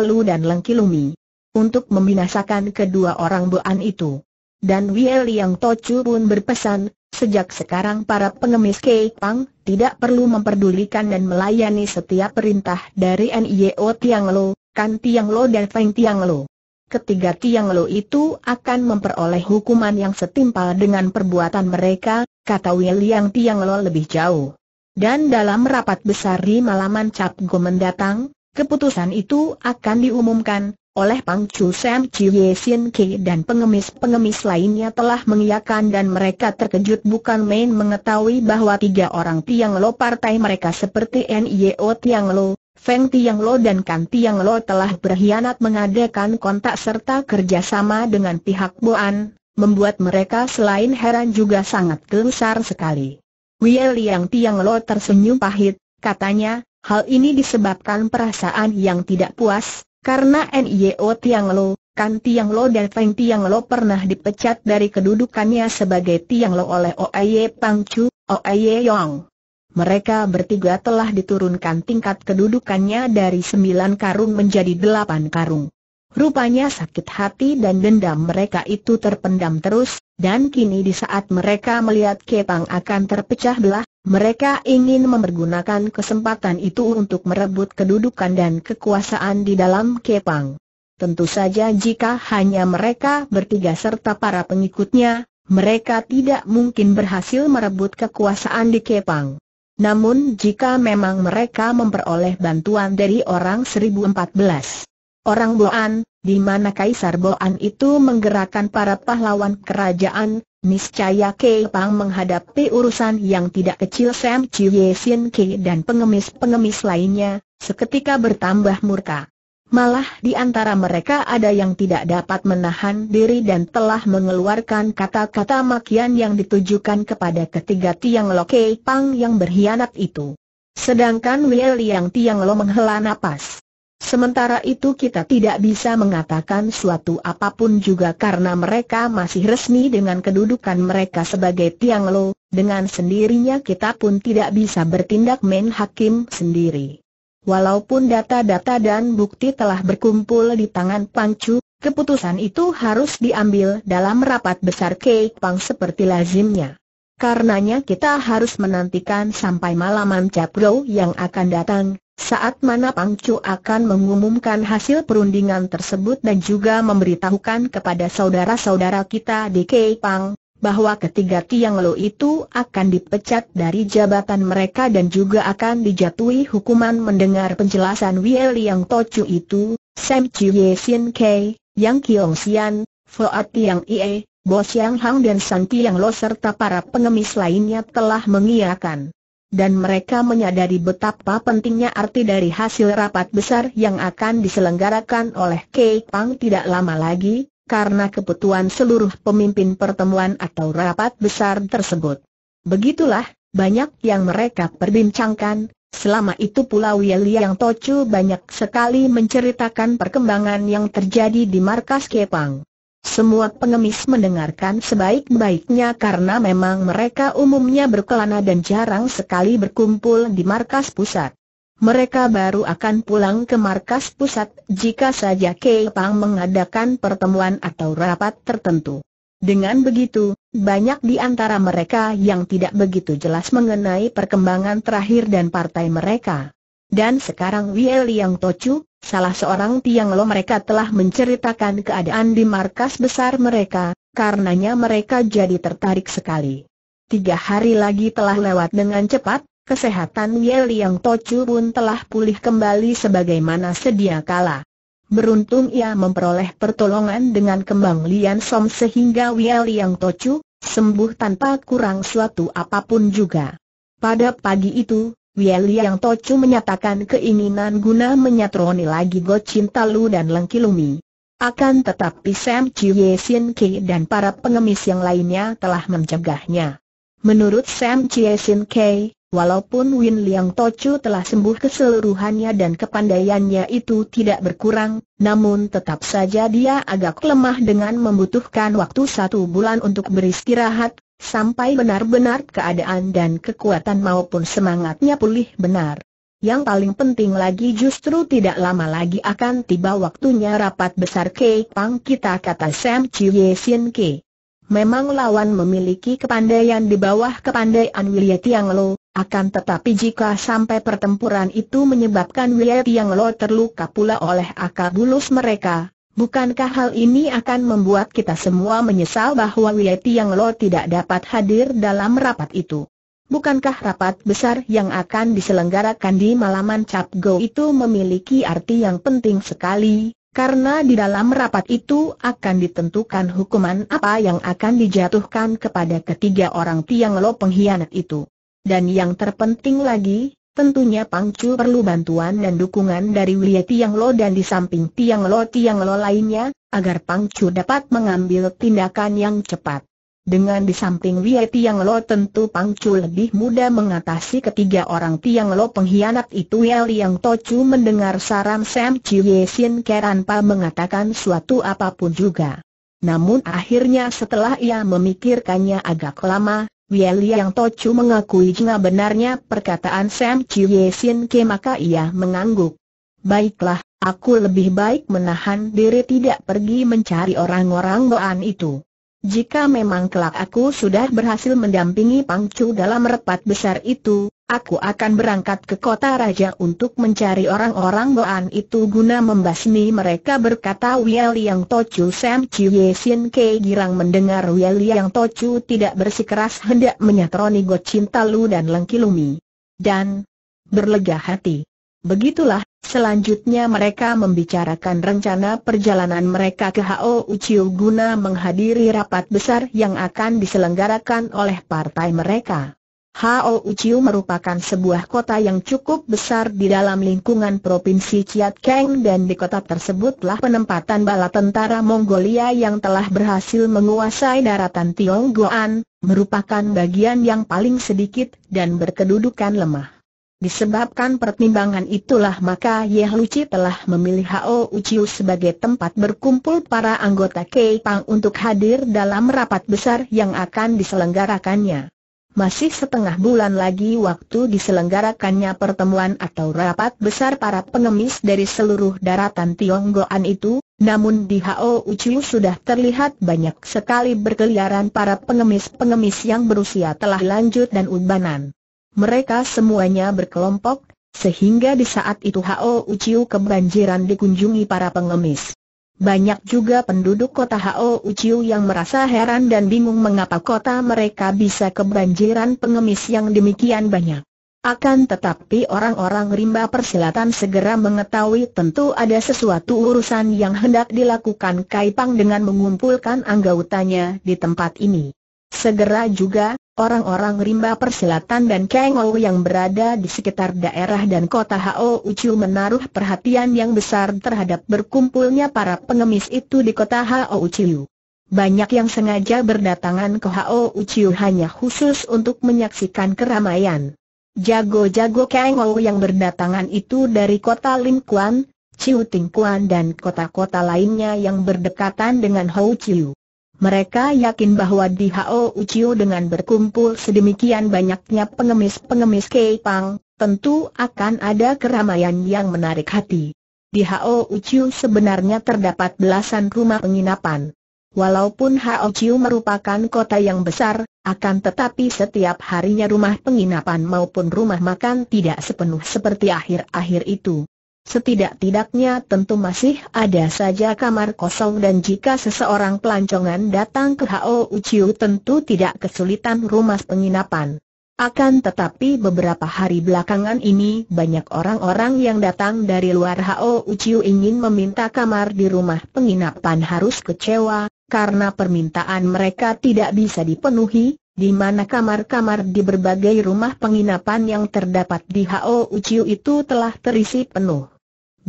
Lu dan Lengki Lumi untuk membinasakan kedua orang buan itu. Dan Wie Yang Tocu pun berpesan, sejak sekarang para pengemis Kei Pang tidak perlu memperdulikan dan melayani setiap perintah dari NIO Tiang Lo, Kan Tiang Lo dan Feng Tiang Lo. Ketiga Tiang Lo itu akan memperoleh hukuman yang setimpal dengan perbuatan mereka, kata Yang Tiang Lo lebih jauh. Dan dalam rapat besar di Malaman Cap Go mendatang, keputusan itu akan diumumkan, oleh Pang Chu Sam Ye Sin Ke dan pengemis-pengemis lainnya telah mengiakan dan mereka terkejut bukan main mengetahui bahwa tiga orang Tiang Lo partai mereka seperti NIO Tiang Lo, Feng Tiang Lo dan Kan Tiang Lo telah berkhianat mengadakan kontak serta kerjasama dengan pihak Boan, membuat mereka selain heran juga sangat gusar sekali. Wei Liang Tiang Lo tersenyum pahit, katanya, hal ini disebabkan perasaan yang tidak puas, karena NIO Tiang Lo, Kan Tiang Lo dan Feng Tiang Lo pernah dipecat dari kedudukannya sebagai Tiang Lo oleh Oaye Pang Chu, Oaye Yong. Mereka bertiga telah diturunkan tingkat kedudukannya dari sembilan karung menjadi delapan karung. Rupanya sakit hati dan dendam mereka itu terpendam terus, dan kini di saat mereka melihat Kepang akan terpecah belah, mereka ingin mempergunakan kesempatan itu untuk merebut kedudukan dan kekuasaan di dalam Kepang. Tentu saja jika hanya mereka bertiga serta para pengikutnya, mereka tidak mungkin berhasil merebut kekuasaan di Kepang. Namun jika memang mereka memperoleh bantuan dari orang 1014 orang Boan, di mana Kaisar Boan itu menggerakkan para pahlawan kerajaan, niscaya Kei Pang menghadapi urusan yang tidak kecil Sam Ye Sin Kei dan pengemis-pengemis lainnya, seketika bertambah murka. Malah di antara mereka ada yang tidak dapat menahan diri dan telah mengeluarkan kata-kata makian yang ditujukan kepada ketiga tiang lo Kei Pang yang berkhianat itu. Sedangkan Wei Liang Tiang Lo menghela napas. Sementara itu kita tidak bisa mengatakan suatu apapun juga karena mereka masih resmi dengan kedudukan mereka sebagai Tiang Lo, dengan sendirinya kita pun tidak bisa bertindak main hakim sendiri. Walaupun data-data dan bukti telah berkumpul di tangan Pangcu, keputusan itu harus diambil dalam rapat besar Kek Pang seperti lazimnya. Karenanya kita harus menantikan sampai malam Capro yang akan datang, saat mana Pang Chu akan mengumumkan hasil perundingan tersebut dan juga memberitahukan kepada saudara-saudara kita di Pang bahwa ketiga Tiang Lo itu akan dipecat dari jabatan mereka dan juga akan dijatuhi hukuman mendengar penjelasan Wie Liang To Chu itu, Sam Chiu Sin Kei, Yang Kiong Sian, Fuat Tiang Ie, Bo Siang Hang dan Sang Tiang Lo serta para pengemis lainnya telah mengiakan dan mereka menyadari betapa pentingnya arti dari hasil rapat besar yang akan diselenggarakan oleh Kei tidak lama lagi, karena kebutuhan seluruh pemimpin pertemuan atau rapat besar tersebut. Begitulah, banyak yang mereka perbincangkan, selama itu pula Wili yang Tocu banyak sekali menceritakan perkembangan yang terjadi di markas Kepang. Semua pengemis mendengarkan sebaik-baiknya karena memang mereka umumnya berkelana dan jarang sekali berkumpul di markas pusat. Mereka baru akan pulang ke markas pusat jika saja Kepang mengadakan pertemuan atau rapat tertentu. Dengan begitu, banyak di antara mereka yang tidak begitu jelas mengenai perkembangan terakhir dan partai mereka. Dan sekarang Wie Liang Tochu, salah seorang Tiang Lo mereka telah menceritakan keadaan di markas besar mereka, karenanya mereka jadi tertarik sekali. Tiga hari lagi telah lewat dengan cepat, kesehatan Wie Liang Tochu pun telah pulih kembali sebagaimana sedia kala. Beruntung ia memperoleh pertolongan dengan kembang Lian Som sehingga Wie Liang Tochu sembuh tanpa kurang suatu apapun juga. Pada pagi itu, yang Tocu menyatakan keinginan guna menyatroni lagi Go Lu dan lengki Lumi. Akan tetapi Sam Ye Sin Ki dan para pengemis yang lainnya telah mencegahnya. Menurut Sam Ye Sin Ki, walaupun Win Liang Tocu telah sembuh keseluruhannya dan kepandaiannya itu tidak berkurang, namun tetap saja dia agak lemah dengan membutuhkan waktu satu bulan untuk beristirahat, Sampai benar-benar keadaan dan kekuatan maupun semangatnya pulih benar. Yang paling penting lagi justru tidak lama lagi akan tiba waktunya rapat besar Keipang kita kata Sam Chie Sin Ke. Memang lawan memiliki kepandaian di bawah kepandaian Wilya Tiang Lo, akan tetapi jika sampai pertempuran itu menyebabkan Wilya Tiang Lo terluka pula oleh akar bulus mereka, Bukankah hal ini akan membuat kita semua menyesal bahwa Wieti Yang Lo tidak dapat hadir dalam rapat itu? Bukankah rapat besar yang akan diselenggarakan di Malaman Cap Go itu memiliki arti yang penting sekali, karena di dalam rapat itu akan ditentukan hukuman apa yang akan dijatuhkan kepada ketiga orang Tiang Lo pengkhianat itu. Dan yang terpenting lagi, Tentunya Pang Chu perlu bantuan dan dukungan dari Wia Tiang Lo dan di samping Tiang Lo Tiang Lo lainnya, agar Pang Chu dapat mengambil tindakan yang cepat. Dengan di samping Wia Tiang Lo tentu Pang Chu lebih mudah mengatasi ketiga orang Tiang Lo pengkhianat itu Ya To Chu mendengar saran Sam Chiu Ye Sin Keranpa mengatakan suatu apapun juga. Namun akhirnya setelah ia memikirkannya agak lama, Biel Yang Tochu mengakui jika benarnya perkataan Sam Chiu Sin Ke maka ia mengangguk. Baiklah, aku lebih baik menahan diri tidak pergi mencari orang-orang Goan itu. Jika memang kelak aku sudah berhasil mendampingi Pangcu dalam repat besar itu, aku akan berangkat ke kota raja untuk mencari orang-orang Boan itu guna membasmi mereka berkata Wiel Yang Tocu Sam Chiu Sin Ke Girang mendengar Wiel Yang Tocu tidak bersikeras hendak menyatroni Gocinta Lu dan Lengkilumi. Dan berlega hati. Begitulah, selanjutnya mereka membicarakan rencana perjalanan mereka ke HO Uchiu guna menghadiri rapat besar yang akan diselenggarakan oleh partai mereka. HO Uchiu merupakan sebuah kota yang cukup besar di dalam lingkungan Provinsi Chiat Keng dan di kota tersebutlah penempatan bala tentara Mongolia yang telah berhasil menguasai daratan Tionggoan, merupakan bagian yang paling sedikit dan berkedudukan lemah. Disebabkan pertimbangan itulah maka Yeh Luci telah memilih Hao Uchiu sebagai tempat berkumpul para anggota Pang untuk hadir dalam rapat besar yang akan diselenggarakannya. Masih setengah bulan lagi waktu diselenggarakannya pertemuan atau rapat besar para pengemis dari seluruh daratan Tionggoan itu, namun di Hao Uchiu sudah terlihat banyak sekali berkeliaran para pengemis-pengemis yang berusia telah lanjut dan ubanan. Mereka semuanya berkelompok, sehingga di saat itu Hao Uciu kebanjiran dikunjungi para pengemis. Banyak juga penduduk kota Hao Uciu yang merasa heran dan bingung mengapa kota mereka bisa kebanjiran pengemis yang demikian banyak. Akan tetapi orang-orang rimba persilatan segera mengetahui tentu ada sesuatu urusan yang hendak dilakukan Kaipang dengan mengumpulkan anggotanya di tempat ini. Segera juga, orang-orang rimba persilatan dan Kang Ou yang berada di sekitar daerah dan kota Hao Ucu menaruh perhatian yang besar terhadap berkumpulnya para pengemis itu di kota Hao Ucu. Banyak yang sengaja berdatangan ke Hao Ucu hanya khusus untuk menyaksikan keramaian. Jago-jago Kang Ou yang berdatangan itu dari kota Lim Kuan, Chiu Ting Kuan dan kota-kota lainnya yang berdekatan dengan Hao Uchu. Mereka yakin bahwa di Hao Uchiu dengan berkumpul sedemikian banyaknya pengemis-pengemis Keipang, tentu akan ada keramaian yang menarik hati. Di Hao Uchiu sebenarnya terdapat belasan rumah penginapan. Walaupun Hao Uchiu merupakan kota yang besar, akan tetapi setiap harinya rumah penginapan maupun rumah makan tidak sepenuh seperti akhir-akhir itu. Setidak-tidaknya tentu masih ada saja kamar kosong dan jika seseorang pelancongan datang ke Hao Uchiu tentu tidak kesulitan rumah penginapan. Akan tetapi beberapa hari belakangan ini banyak orang-orang yang datang dari luar Hao Uchiu ingin meminta kamar di rumah penginapan harus kecewa, karena permintaan mereka tidak bisa dipenuhi, di mana kamar-kamar di berbagai rumah penginapan yang terdapat di Hao Uchiu itu telah terisi penuh.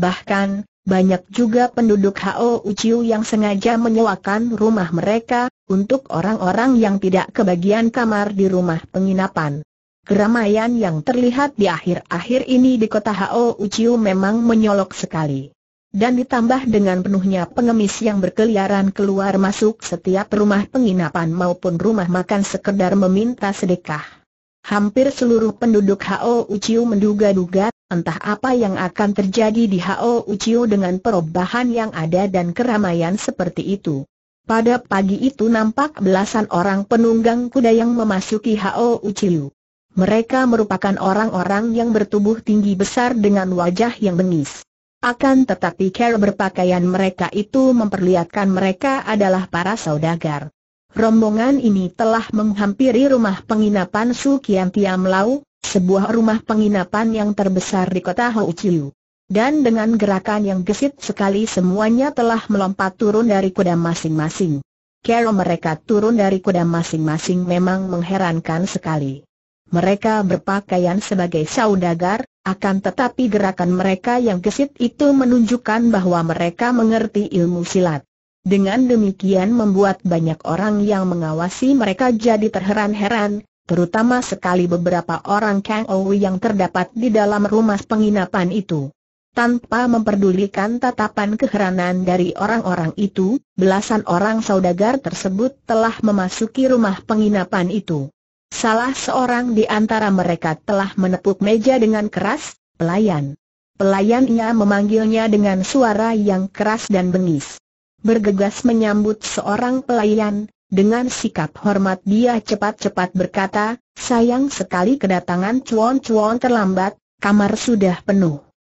Bahkan, banyak juga penduduk Hao Uchiu yang sengaja menyewakan rumah mereka, untuk orang-orang yang tidak kebagian kamar di rumah penginapan. Keramaian yang terlihat di akhir-akhir ini di kota Hao Uchiu memang menyolok sekali. Dan ditambah dengan penuhnya pengemis yang berkeliaran keluar masuk setiap rumah penginapan maupun rumah makan sekedar meminta sedekah. Hampir seluruh penduduk Hao Uchiu menduga-duga Entah apa yang akan terjadi di Hao Uchiu dengan perubahan yang ada dan keramaian seperti itu. Pada pagi itu nampak belasan orang penunggang kuda yang memasuki Hao Uchiu. Mereka merupakan orang-orang yang bertubuh tinggi besar dengan wajah yang bengis. Akan tetapi cara berpakaian mereka itu memperlihatkan mereka adalah para saudagar. Rombongan ini telah menghampiri rumah penginapan Su Kian Tiam Lau, sebuah rumah penginapan yang terbesar di kota Houchiu. Dan dengan gerakan yang gesit sekali semuanya telah melompat turun dari kuda masing-masing. Kero mereka turun dari kuda masing-masing memang mengherankan sekali. Mereka berpakaian sebagai saudagar, akan tetapi gerakan mereka yang gesit itu menunjukkan bahwa mereka mengerti ilmu silat. Dengan demikian membuat banyak orang yang mengawasi mereka jadi terheran-heran, terutama sekali beberapa orang Kang Owi yang terdapat di dalam rumah penginapan itu. Tanpa memperdulikan tatapan keheranan dari orang-orang itu, belasan orang saudagar tersebut telah memasuki rumah penginapan itu. Salah seorang di antara mereka telah menepuk meja dengan keras, pelayan. Pelayannya memanggilnya dengan suara yang keras dan bengis. Bergegas menyambut seorang pelayan, dengan sikap hormat dia cepat-cepat berkata, sayang sekali kedatangan cuan-cuan terlambat, kamar sudah penuh.